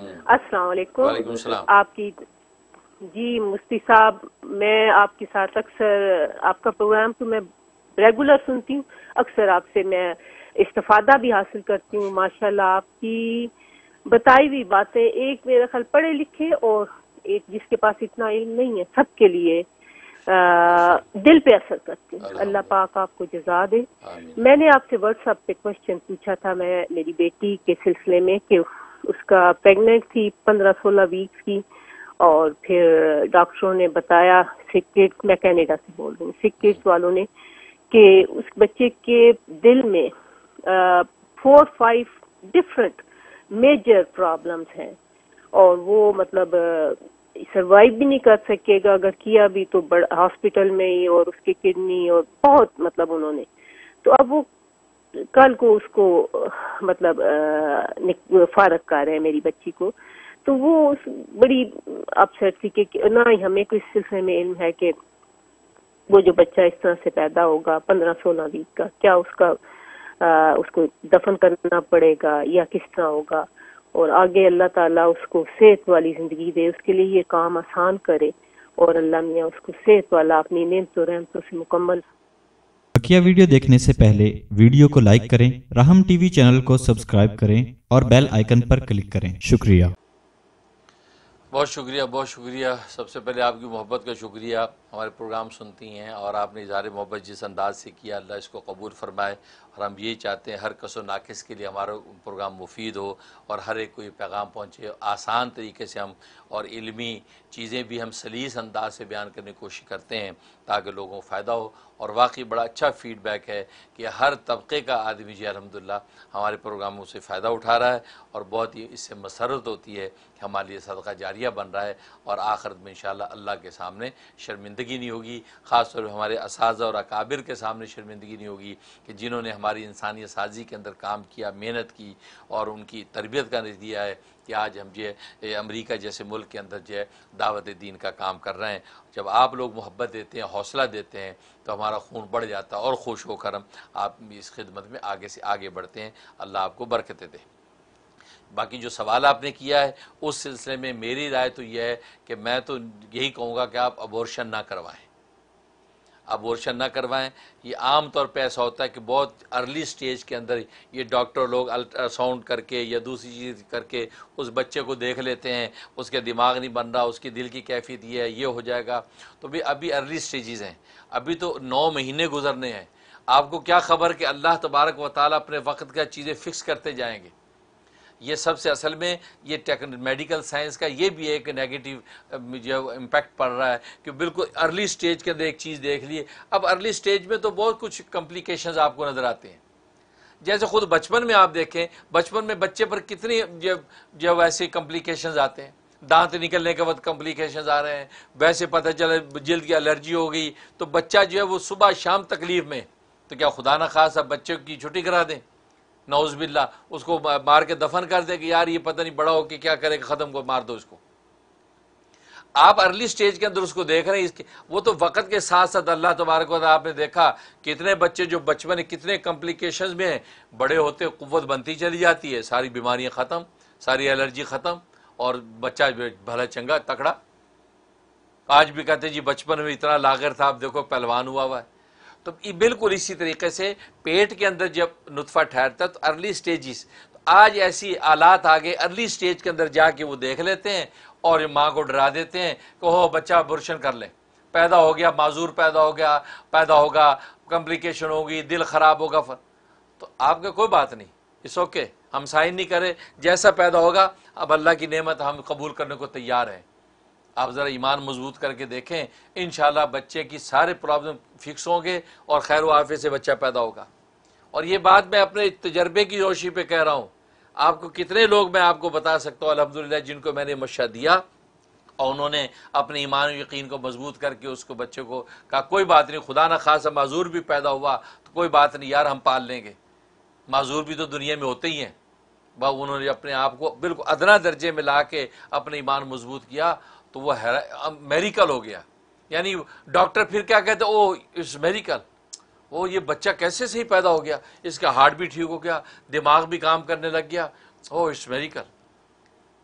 हम्म। असलाकुम आपकी जी मुफ्ती साहब मैं आपके साथ अक्सर आपका प्रोग्राम तो मैं रेगुलर सुनती हूँ अक्सर आपसे मैं इस्तफादा भी हासिल करती हूँ माशाल्लाह आपकी बताई हुई बातें एक मेरा ख्याल पढ़े लिखे और एक जिसके पास इतना इल्म नहीं है सबके लिए आ, दिल पे असर करती हूँ अल्लाह पाक आपको जजा दे मैंने आपसे व्हाट्सएप पे क्वेश्चन पूछा था मैं मेरी बेटी के सिलसिले में कि उसका प्रेग्नेंट थी पंद्रह सोलह वीक्स की और फिर डॉक्टरों ने बताया सिक मैं कैनेडा से बोल रही हूँ सिक वालों ने कि उस बच्चे के दिल में four five different major problems हैं और वो मतलब सरवाइव भी नहीं कर सकेगा अगर किया भी तो बड़ा हॉस्पिटल में ही और उसके किडनी और बहुत मतलब उन्होंने तो अब वो कल को उसको मतलब फारक कर रहे है मेरी बच्ची को तो वो उस बड़ी अपसेट थी कि ना ही हमें इस सिलसिले में इल्म है कि वो जो बच्चा इस तरह से पैदा होगा पंद्रह सोलह वीक का क्या उसका आ, उसको दफन करना पड़ेगा या किस तरह होगा और आगे अल्लाह ताला उसको सेहत वाली जिंदगी दे उसके लिए ये काम आसान करे और अल्लाह मियाँ उसको सेहत वाला अपनी नेमत रहमतों से मुकम्मल बकिया वीडियो देखने से पहले वीडियो को लाइक करें राहम टीवी चैनल को सब्सक्राइब करें और बेल आइकन पर क्लिक करें शुक्रिया बहुत शुक्रिया बहुत शुक्रिया सबसे पहले आपकी मोहब्बत का शुक्रिया हमारे प्रोग्राम सुनती हैं और आपने इज़ार मोहब्बत जिस अंदाज से किया अल्लाह इसको कबूल फरमाए और हम यही चाहते हैं हर कसो नाकस के लिए हमारा प्रोग्राम मुफीद हो और हर एक को ये पैगाम पहुँचे आसान तरीके से हम और इलमी चीज़ें भी हम सलीस अंदाज से बयान करने की कोशिश करते हैं ताकि लोगों को फ़ायदा हो और वाकई बड़ा अच्छा फ़ीडबैक है कि हर तबके का आदमी जी अलहमदिल्ला हमारे प्रोग्रामों से फ़ायदा उठा रहा है और बहुत ही इससे मसरत होती है कि हमारे लिए सदका जारिया बन रहा है और आखिर में इन अल्लाह के सामने शर्मिंदा शर्मिंदगी नहीं होगी खासतौर पर हमारे इस और अकाबिर के सामने शर्मिंदगी नहीं होगी कि जिन्होंने हमारी इंसानी साजी के अंदर काम किया मेहनत की और उनकी तरबियत का नतीजा है कि आज हम जो है अमरीका जैसे मुल्क के अंदर जो है दावत दीन का काम कर रहे हैं जब आप लोग मोहब्बत देते हैं हौसला देते हैं तो हमारा खून बढ़ जाता है और खुश होकर हम आप इस खिदमत में आगे से आगे बढ़ते हैं अल्लाह आपको बरकतें दें बाकी जो सवाल आपने किया है उस सिलसिले में मेरी राय तो यह है कि मैं तो यही कहूँगा कि आप अबॉर्शन ना करवाएं अबॉर्शन ना करवाएं ये आम तौर पे ऐसा होता है कि बहुत अर्ली स्टेज के अंदर ये डॉक्टर लोग अल्ट्रासाउंड करके या दूसरी चीज़ करके उस बच्चे को देख लेते हैं उसके दिमाग नहीं बन रहा उसकी दिल की कैफियत ये है ये हो जाएगा तो भी अभी अर्ली स्टेजेस हैं अभी तो नौ महीने गुजरने हैं आपको क्या खबर कि अल्लाह तबारक व ताली अपने वक्त का चीज़ें फ़िक्स करते जाएंगे ये सबसे असल में ये टेक मेडिकल साइंस का ये भी एक नेगेटिव जो इम्पैक्ट पड़ रहा है कि बिल्कुल अर्ली स्टेज के अंदर एक चीज़ देख लिए अब अर्ली स्टेज में तो बहुत कुछ कम्प्लिकेशन आपको नज़र आते हैं जैसे खुद बचपन में आप देखें बचपन में बच्चे पर कितनी जब जब ऐसे कम्प्लिकेशन आते हैं दांत निकलने के बाद कम्प्लिकेशन आ रहे हैं वैसे पता चले जल्द की एलर्जी हो गई तो बच्चा जो है वो सुबह शाम तकलीफ में तो क्या खुदा न खास आप बच्चे की छुट्टी करा दें नौजबिल्ला उसको मार के दफन कर दे कि यार ये पता नहीं बड़ा हो कि क्या करेगा ख़त्म को मार दो इसको आप अर्ली स्टेज के अंदर उसको देख रहे हैं इसके वो तो वक्त के साथ साथ अल्लाह तबारक आपने देखा कितने बच्चे जो बचपन कितने कॉम्प्लिकेशन में हैं बड़े होते कुत बनती चली जाती है सारी बीमारियाँ ख़त्म सारी एलर्जी ख़त्म और बच्चा भला चंगा तकड़ा आज भी कहते जी बचपन में इतना लागर था आप देखो पहलवान हुआ हुआ है तो बिल्कुल इसी तरीके से पेट के अंदर जब नुतफ़ा ठहरता है तो अर्ली स्टेजेस तो आज ऐसी आलात आगे अर्ली स्टेज के अंदर जाके वो देख लेते हैं और माँ को डरा देते हैं कहो बच्चा बुरशन कर ले पैदा हो गया माजूर पैदा हो गया पैदा होगा कम्प्लिकेशन होगी दिल ख़राब होगा फर तो आपका कोई बात नहीं इस ओके हम साइन नहीं करें जैसा पैदा होगा अब अल्लाह की नेमत हम कबूल करने को तैयार हैं आप ज़रा ईमान मजबूत करके देखें इन बच्चे की सारे प्रॉब्लम फिक्स होंगे और खैर वाफे से बच्चा पैदा होगा और ये बात मैं अपने तजर्बे की रोशनी पे कह रहा हूँ आपको कितने लोग मैं आपको बता सकता हूँ अलहमदिल्ला जिनको मैंने मशा दिया और उन्होंने अपने ईमान यकीन को मजबूत करके उसको बच्चे को कहा कोई बात नहीं खुदा ना खासा माजूर भी पैदा हुआ तो कोई बात नहीं यार हम पाल लेंगे माजूर भी तो दुनिया में होते ही हैं व उन्होंने अपने आप को बिल्कुल अदना दर्जे में ला के अपने ईमान मजबूत किया तो वह मेरिकल हो गया यानी डॉक्टर फिर क्या कहते ओ इस मेरिकल वो ये बच्चा कैसे सही पैदा हो गया इसका हार्ट भी ठीक हो गया दिमाग भी काम करने लग गया ओ इस मेरिकल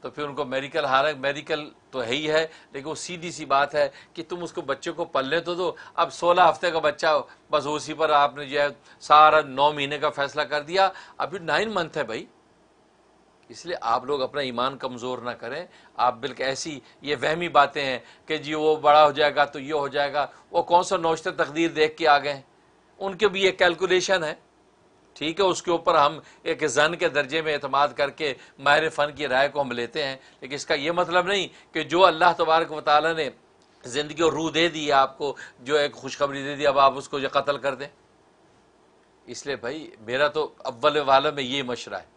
तो फिर उनको मेरिकल हार मेरिकल तो है ही है लेकिन वो सीधी सी बात है कि तुम उसको बच्चे को पलने तो दो अब सोलह हफ्ते का बच्चा बस उसी पर आपने जो है सारा नौ महीने का फैसला कर दिया अभी नाइन मंथ है भाई इसलिए आप लोग अपना ईमान कमज़ोर ना करें आप बिल्कुल ऐसी ये वहमी बातें हैं कि जी वो बड़ा हो जाएगा तो ये हो जाएगा वो कौन सा नौशत तकदीर देख के आ गए उनके भी ये कैलकुलेशन है ठीक है उसके ऊपर हम एक जन के दर्जे में अतमाद करके माहिर फ़न की राय को हम लेते हैं लेकिन इसका ये मतलब नहीं कि जो अल्लाह तबारक वाली ने ज़िंदगी और रूह दे दी आपको जो एक खुशखबरी दे दी अब आप उसको जो कत्ल कर दें इसलिए भाई मेरा तो अव्वल वाले में ये मशरा है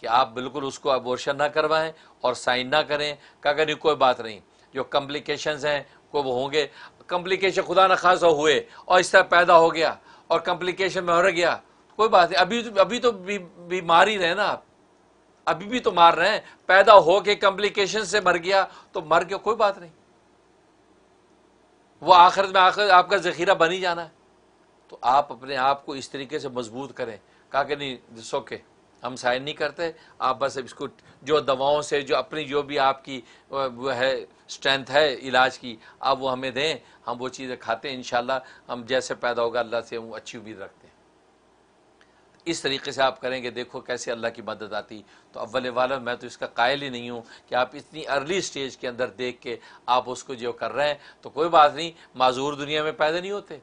कि आप बिल्कुल उसको अबोर्शन ना करवाएं और साइन ना करें का कर कोई बात नहीं जो कम्प्लिकेशन हैं को वो होंगे कम्प्लिकेशन खुदा न खासा हुए और इस तरह पैदा हो गया और कम्प्लिकेशन में हो गया कोई बात नहीं अभी तो, अभी तो बीमार ही रहे ना आप अभी भी तो मार रहे हैं पैदा हो के कम्प्लिकेशन से मर गया तो मर गया कोई बात नहीं वो आखिरत में आखिर आपका जखीरा बन ही जाना है तो आप अपने आप को इस तरीके से मजबूत करें कहा कि नहीं दिसो के हम शायद नहीं करते आप बस इसको जो दवाओं से जो अपनी जो भी आपकी वो है स्ट्रेंथ है इलाज की आप वो हमें दें हम वो चीज़ें खाते हैं इन हम जैसे पैदा होगा अल्लाह से हम अच्छी उम्मीद रखते हैं इस तरीके से आप करेंगे देखो कैसे अल्लाह की मदद आती तो अव्वल वाल मैं तो इसका कायल ही नहीं हूँ कि आप इतनी अर्ली स्टेज के अंदर देख के आप उसको जो कर रहे हैं तो कोई बात नहीं माजूर दुनिया में पैदा नहीं होते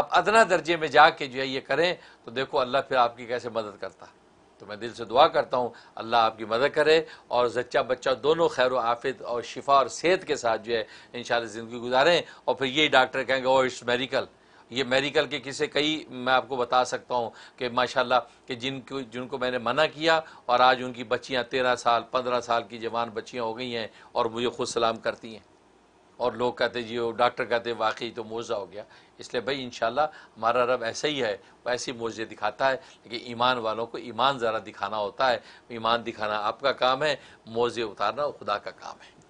आप अदना दर्जे में जाके जो है ये करें तो देखो अल्लाह फिर आपकी कैसे मदद करता है तो मैं दिल से दुआ करता हूँ अल्लाह आपकी मदद करे और जच्चा बच्चा दोनों खैर आफित और शिफा और सेहत के साथ जो है इन ज़िंदगी गुजारें और फिर यही डॉक्टर कहेंगे ओ इट्स मेरिकल ये मेरिकल के किसे कई मैं आपको बता सकता हूँ कि माशाल्लाह कि जिनको जिनको मैंने मना किया और आज उनकी बच्चियाँ तेरह साल पंद्रह साल की जवान बच्चियाँ हो गई हैं और मुझे खुद सलाम करती हैं और लोग कहते जी वो डॉक्टर कहते वाकई तो मोज़ा हो गया इसलिए भाई इन हमारा रब ऐसा ही है वो ही मोज़े दिखाता है लेकिन ईमान वालों को ईमान ज़रा दिखाना होता है ईमान दिखाना आपका काम है मोज़े उतारना खुदा का काम है